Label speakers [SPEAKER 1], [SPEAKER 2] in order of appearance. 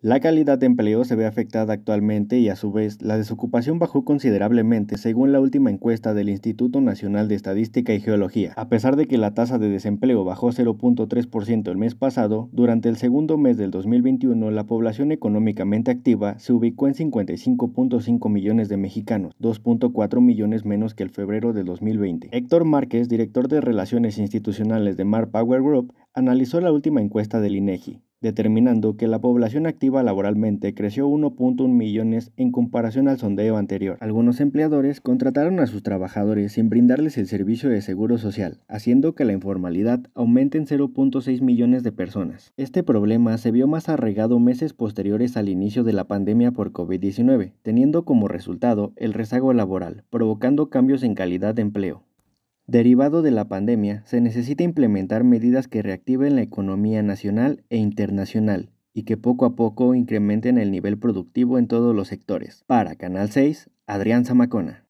[SPEAKER 1] La calidad de empleo se ve afectada actualmente y a su vez la desocupación bajó considerablemente según la última encuesta del Instituto Nacional de Estadística y Geología. A pesar de que la tasa de desempleo bajó 0.3% el mes pasado, durante el segundo mes del 2021 la población económicamente activa se ubicó en 55.5 millones de mexicanos, 2.4 millones menos que el febrero de 2020. Héctor Márquez, director de Relaciones Institucionales de Mar Power Group, analizó la última encuesta del INEGI determinando que la población activa laboralmente creció 1.1 millones en comparación al sondeo anterior. Algunos empleadores contrataron a sus trabajadores sin brindarles el servicio de seguro social, haciendo que la informalidad aumente en 0.6 millones de personas. Este problema se vio más arraigado meses posteriores al inicio de la pandemia por COVID-19, teniendo como resultado el rezago laboral, provocando cambios en calidad de empleo. Derivado de la pandemia, se necesita implementar medidas que reactiven la economía nacional e internacional y que poco a poco incrementen el nivel productivo en todos los sectores. Para Canal 6, Adrián Zamacona.